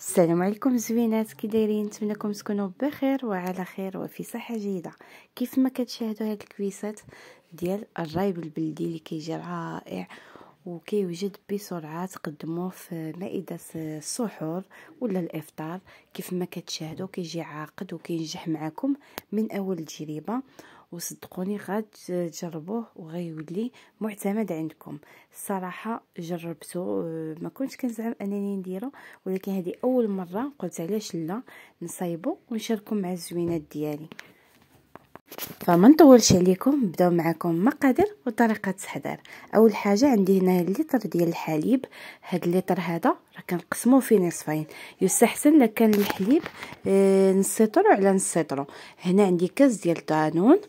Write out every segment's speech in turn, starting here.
السلام عليكم زوينات كي دايرين نتمنىكم تكونوا بخير وعلى خير وفي صحه جيده كيف ما كتشاهدوا هاد الكويسات ديال الرايب البلدي اللي كيجي رائع وكيوجد بسرعه تقدموه في مائده السحور ولا الافطار كيف ما كتشاهدوا كيجي عاقد وكينجح معكم من اول تجربه وصدقوني غاد تجربوه وغيولي معتمد عندكم الصراحه جربته آه، ما كنتش كنزعم انني نديره ولكن هذه اول مره قلت علاش لا نصايبو ونشارككم مع الزوينات ديالي فما نطولش عليكم نبداو معكم مقادير وطريقه تحضير اول حاجه عندي هنا لتر ديال الحليب هاد اللتر هذا راه كنقسموه في نصفين يستحسن لكان الحليب اه نسيطرو على نسيطرو هنا عندي كاس ديال دانون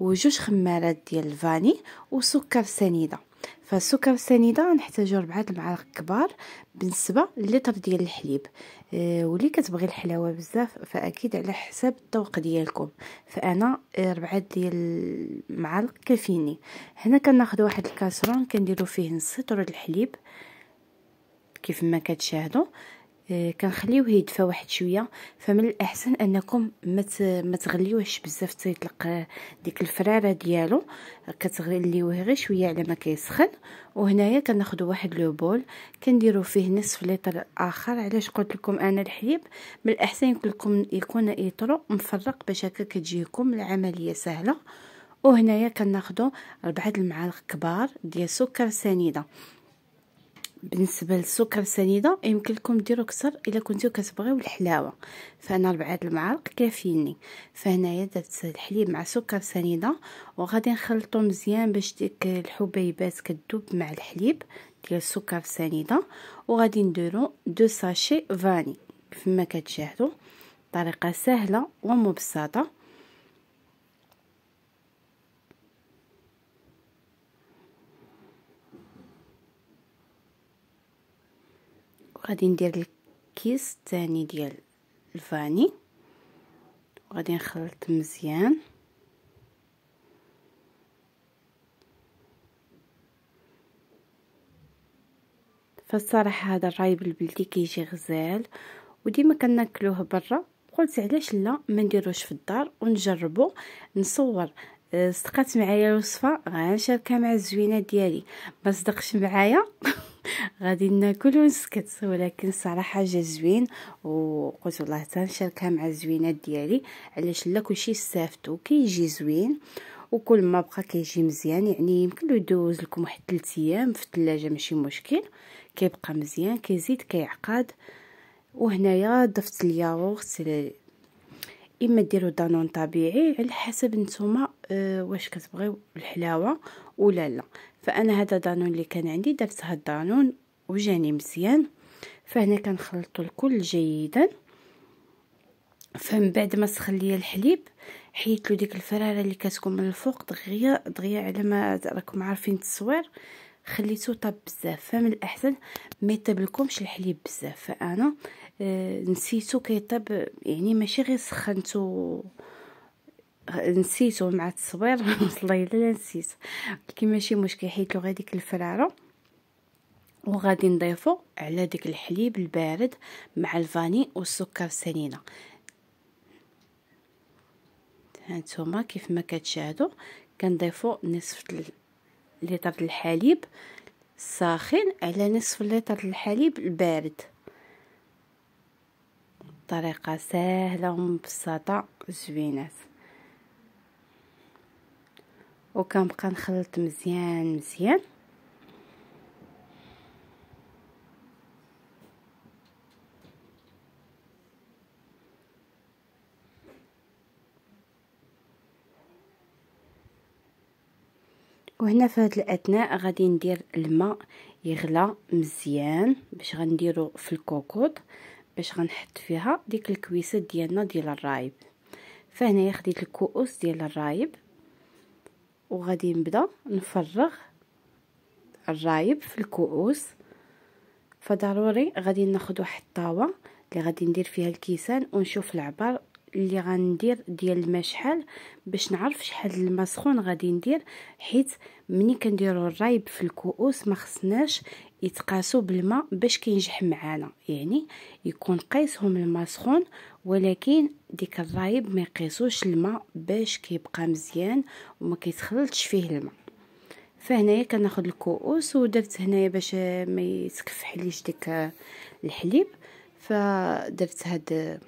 وجوج خمارات ديال الفاني وسكر سنيده فالسكر السنيده نحتاجو ربعة المعالق كبار بالنسبه للتر ديال الحليب أه واللي كتبغي الحلاوه بزاف فاكيد على حساب الذوق ديالكم فانا آه، ربعة ديال المعالق كافيني هنا كناخذ واحد الكاسرون كنديرو فيه نص لتر الحليب كيف ما كتشاهدوا آه، كنخليوه يدفى واحد شويه فمن الاحسن انكم ما تغليوهش بزاف تيطلق آه، ديك الفراره ديالو كتغليوه غير شويه على ما كيسخن وهنايا كناخذ واحد لو بول كنديروا فيه نصف لتر اخر علاش قلت لكم انا الحليب من الاحسن كلكم يكون ايطرو مفرق باش هكا كتجيكم العمليه سهله وهنايا كناخذوا ربعه المعالق كبار ديال سكر سنيده بالنسبه للسكر السنيده يمكن لكم ديروا اكثر الا كنتو كتبغيو الحلاوه فانا ربعه المعالق كافيني فهنايا درت الحليب مع سكر سنيده وغادي نخلطو مزيان باش ديك الحبيبات كتذوب مع الحليب ديال السكر السنيده وغادي نديرو دو ساشي فاني كما كتشاهدوا طريقه سهله ومبسطه غادي ندير الكيس الثاني ديال الفاني وغادي نخلط مزيان فالصراحه هذا الراي بالبلدي كيجي غزال وديما كناكلوه برا قلت علاش لا ما نديروش في الدار ونجربو نصور آه، صدقات معايا الوصفه غنشاركها مع الزوينه ديالي ما صدقش معايا غادي ناكل ونسكت ولكن صراحه جا زوين وقلت والله تنشاركها مع الزوينات ديالي علاش لا كلشي استافدو كيجي زوين وكل ما بقى كيجي مزيان يعني يمكن لو يدوز لكم واحد 3 ايام في الثلاجه ماشي مشكل كيبقى مزيان كيزيد كيعقد وهنايا ضفت الياغورت اما ديروا دانون طبيعي على حسب نتوما آه، واش كتبغيو الحلاوه ولا لا فانا هذا دانون اللي كان عندي درت هاد دانون وجاني مزيان فهنا كنخلطو الكل جيدا فمن بعد ما سخن ليا الحليب حيت له ديك الفراره اللي كتكون من الفوق دغيا دغيا على ما راكم عارفين التصوير خليته طاب بزاف فمن الاحسن ما يطيب لكمش الحليب بزاف فانا آه، نسيتو كيطيب يعني ماشي غير سخنته نسيتو مع التصوير والله الا نسيت ولكن ماشي مشكل حيت غير غاديك الفراره وغادي نضيفو على ديك الحليب البارد مع الفاني والسكر سنينه هانتوما كيف ما كتشاهدوا كنضيفو نصف لتر الحليب الساخن على نصف لتر الحليب البارد طريقه سهله ومبسطه زوينات وكنبقى نخلط مزيان مزيان وهنا في هاد الاثناء غادي ندير الماء يغلى مزيان باش غنديرو في الكوكوط باش غنحط فيها ديك الكويسات ديالنا ديال الرايب فهنايا خديت الكؤوس ديال الرايب وغادي نبدا نفرغ الرايب في الكؤوس فضروري غادي ناخد واحد الطاوه اللي غادي ندير فيها الكيسان ونشوف العبار اللي غندير ديال الماء شحال باش نعرف شحال الماء سخون غادي ندير حيت ملي كنديروا الرايب في الكؤوس ما خصناش يتقاسوا بالماء باش كينجح معانا يعني يكون قيسهم الماء سخون ولكن ديك الرايب ما يقيسوش الماء باش كيبقى مزيان وما كيتخلطش فيه الماء فهنايا كناخذ الكؤوس ودرت هنايا باش ما يتكفح ليش ديك الحليب فدرت هاد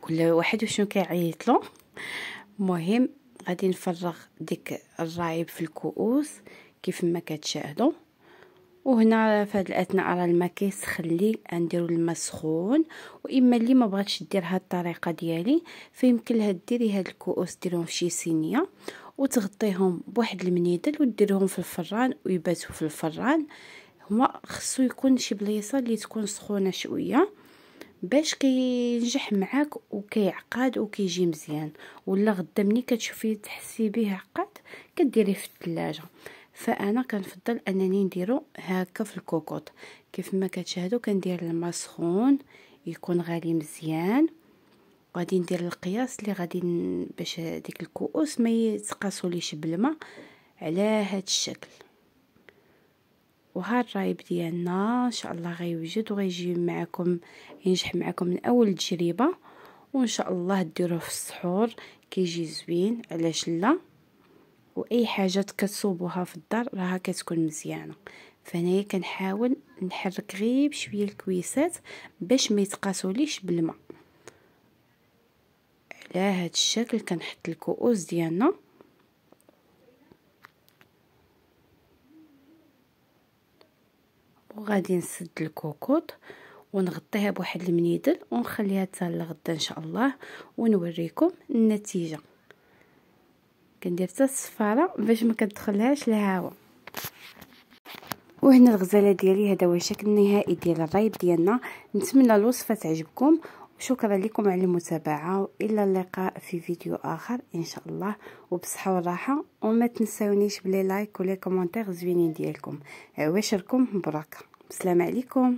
كل واحد وشنو كيعيط له المهم غادي نفرغ ديك الرايب في الكؤوس كيف ما كتشاهدوا وهنا في هذه الاثناء راه الماء كيسخلي غنديرو الماء سخون واما اللي ما بغاتش دير هاد الطريقه ديالي فيمكن لها ديري هاد الكؤوس ديرهم في شي صينيه وتغطيهم بواحد المنيدل وديرهم في الفران ويباتوا في الفران هما خصو يكون شي بليصه اللي تكون سخونه شويه باش كينجح معاك وكيعقد وكيجي مزيان ولا غدا ملي كتشوفيه تحسي بيه عقد كديريه في الثلاجه فانا كنفضل انني نديرو هكا في الكوكوط كيف ما كتشاهدوا كندير الماء سخون يكون غالي مزيان غادي ندير القياس اللي غادي باش ديك الكؤوس ما يتقاسوليش بالماء على هذا الشكل وها الرايب ديالنا ان شاء الله غيوجد وغيجي معكم ينجح معكم من اول تجربه وان شاء الله ديروه في السحور كيجي زوين علاش لا واي حاجه كتصوبوها في الدار راها كتكون مزيانه فهنايا كنحاول نحرك غير بشويه الكويسات باش ما يتقاسوليش بالماء على هذا الشكل كنحط الكؤوس ديالنا وغادي نسد الكوكوط ونغطيها بواحد المنيدل ونخليها حتى لغدا ان شاء الله ونوريكم النتيجه كندير حتى الصفاره باش ما كتدخلهاش الهواء وهنا الغزاله ديالي هذا هو الشكل النهائي ديال الريب ديالنا نتمنى الوصفه تعجبكم وشكرا لكم على المتابعه والى اللقاء في فيديو اخر ان شاء الله وبصحه وراحه وما تنساونيش بلي لايك ولي كومونتير زوينين ديالكم عواشركم مبروكه السلام عليكم